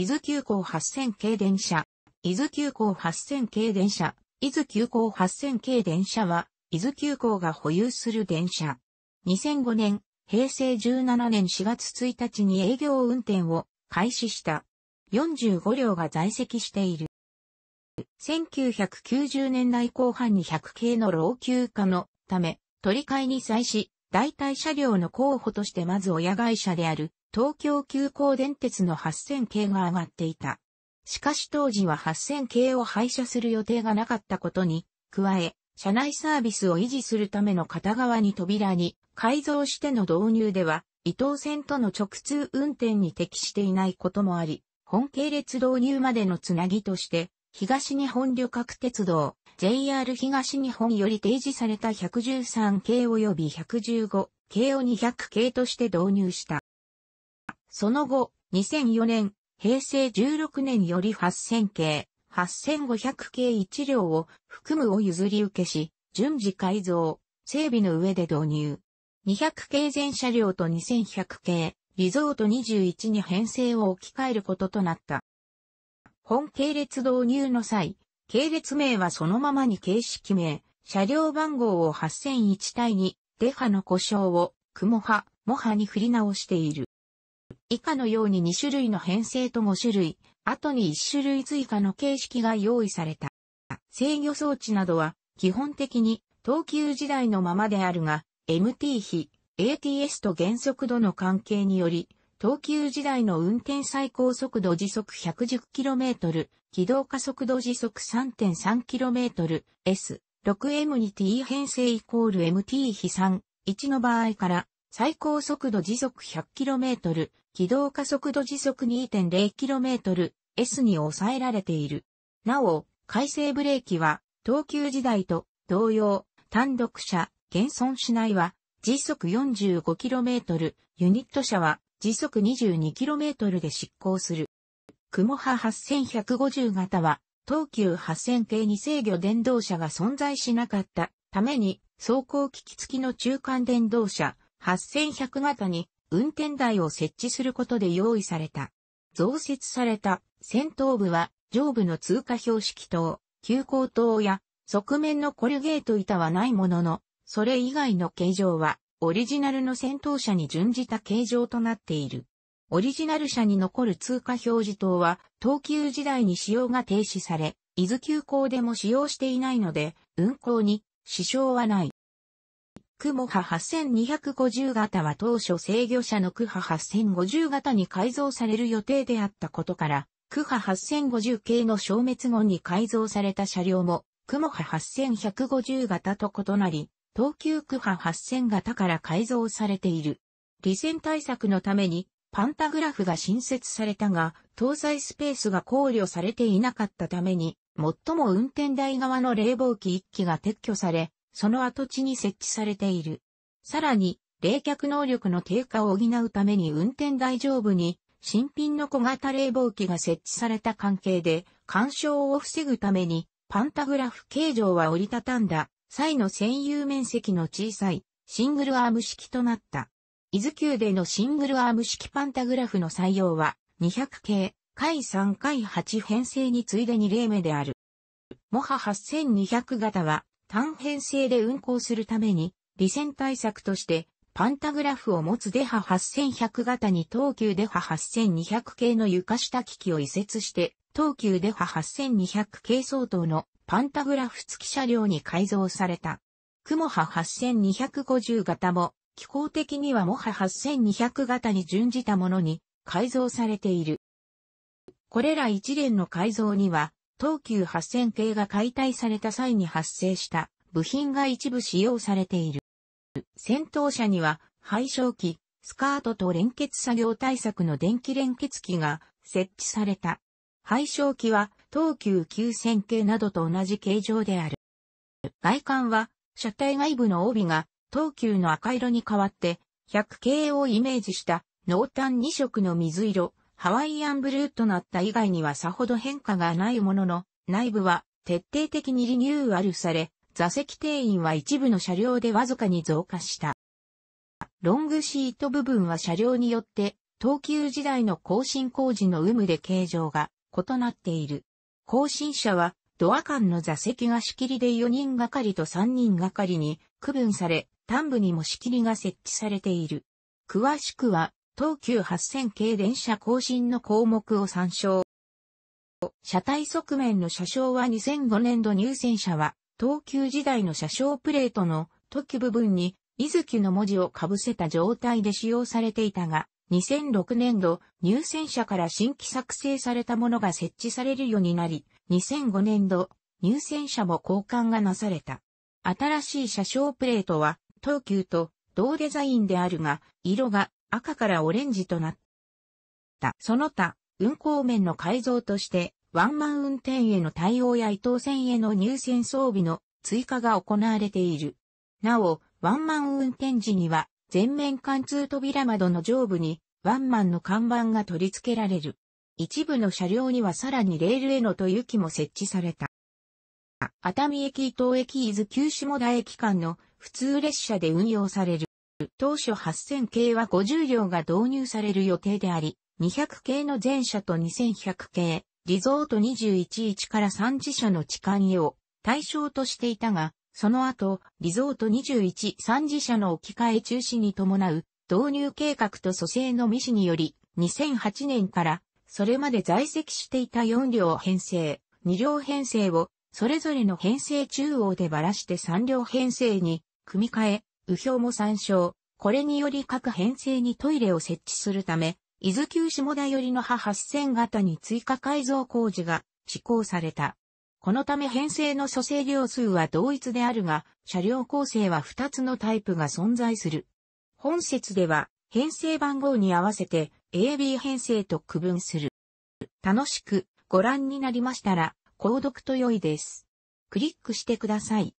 伊豆急行8000系電車。伊豆急行8000系電車。伊豆急行8000系電車は、伊豆急行が保有する電車。2005年、平成17年4月1日に営業運転を開始した。45両が在籍している。1990年代後半に100系の老朽化のため、取り替えに際し、代替車両の候補としてまず親会社である東京急行電鉄の8000系が上がっていた。しかし当時は8000系を廃車する予定がなかったことに、加え、車内サービスを維持するための片側に扉に改造しての導入では、伊東線との直通運転に適していないこともあり、本系列導入までのつなぎとして、東日本旅客鉄道、JR 東日本より提示された113系及び115系を200系として導入した。その後、2004年、平成16年より8000系、8500系1両を含むを譲り受けし、順次改造、整備の上で導入。200系全車両と2100系、リゾート21に編成を置き換えることとなった。本系列導入の際、系列名はそのままに形式名、車両番号を8001対2、デハの故障を、クモハ、モハに振り直している。以下のように2種類の編成と5種類、後に1種類追加の形式が用意された。制御装置などは、基本的に、等級時代のままであるが、MT 比、ATS と原速度の関係により、東急時代の運転最高速度時速 110km、軌道加速度時速 3.3km、S、6M2T 編成イコール MT 比3、1の場合から最高速度時速 100km、軌道加速度時速 2.0km、S に抑えられている。なお、回生ブレーキは、東急時代と同様、単独車、現存しないは、時速 45km、ユニット車は時速 22km で執行する。クモハ8150型は、東急8000系に制御電動車が存在しなかったために、走行機器付きの中間電動車、8100型に運転台を設置することで用意された。増設された先頭部は上部の通過標識灯、急行灯や側面のコルゲート板はないものの、それ以外の形状はオリジナルの先頭車に準じた形状となっている。オリジナル車に残る通過表示灯は、東急時代に使用が停止され、伊豆急行でも使用していないので、運行に支障はない。クモハ8250型は当初制御車のクハ8050型に改造される予定であったことから、クハ8050系の消滅後に改造された車両も、クモハ8150型と異なり、東急クハ8000型から改造されている。利戦対策のために、パンタグラフが新設されたが、搭載スペースが考慮されていなかったために、最も運転台側の冷房機1機が撤去され、その跡地に設置されている。さらに、冷却能力の低下を補うために運転大丈夫に、新品の小型冷房機が設置された関係で、干渉を防ぐために、パンタグラフ形状は折りたたんだ、際の占有面積の小さい、シングルアーム式となった。伊豆急でのシングルアーム式パンタグラフの採用は、200系、回3回8編成に次いで2例目である。モハ8200型は、単編成で運行するために、利線対策として、パンタグラフを持つデハ8100型に東急デハ8200系の床下機器を移設して、東急デハ8200系相当のパンタグラフ付き車両に改造された。クモハ8250型も、機構的にはモハ8200型に準じたものに改造されている。これら一連の改造には、東急8000系が解体された際に発生した部品が一部使用されている。戦闘車には、廃焼機、スカートと連結作業対策の電気連結機が設置された。廃焼機は東急9000系などと同じ形状である。外観は車体外部の帯が東急の赤色に変わって100系をイメージした濃淡2色の水色、ハワイアンブルーとなった以外にはさほど変化がないものの、内部は徹底的にリニューアルされ、座席定員は一部の車両でわずかに増加した。ロングシート部分は車両によって、東急時代の更新工事の有無で形状が異なっている。更新車はドア間の座席が仕切りで4人がかりと3人がかりに区分され、端部にも仕切りが設置されている。詳しくは東急8000系電車更新の項目を参照。車体側面の車掌は2005年度入選者は、東急時代の車掌プレートの特部分に、伊豆の文字をかぶせた状態で使用されていたが、2006年度、入選者から新規作成されたものが設置されるようになり、2005年度、入選者も交換がなされた。新しい車掌プレートは、東急と同デザインであるが、色が赤からオレンジとなった。その他、運行面の改造として、ワンマン運転への対応や伊東線への入線装備の追加が行われている。なお、ワンマン運転時には、全面貫通扉窓の上部に、ワンマンの看板が取り付けられる。一部の車両にはさらにレールへのという木も設置された。熱海駅伊東駅伊豆九下田駅間の普通列車で運用される。当初8000系は50両が導入される予定であり、200系の前者と2100系、リゾート211から3次車の置換を対象としていたが、その後、リゾート21、3次車の置き換え中止に伴う導入計画と蘇生の未死により、2008年からそれまで在籍していた4両編成、2両編成をそれぞれの編成中央でばらして3両編成に組み替え、右表も参照。これにより各編成にトイレを設置するため、伊豆急下田寄りの派8000型に追加改造工事が施行された。このため編成の蘇生量数は同一であるが、車両構成は2つのタイプが存在する。本説では、編成番号に合わせて AB 編成と区分する。楽しくご覧になりましたら、購読と良いです。クリックしてください。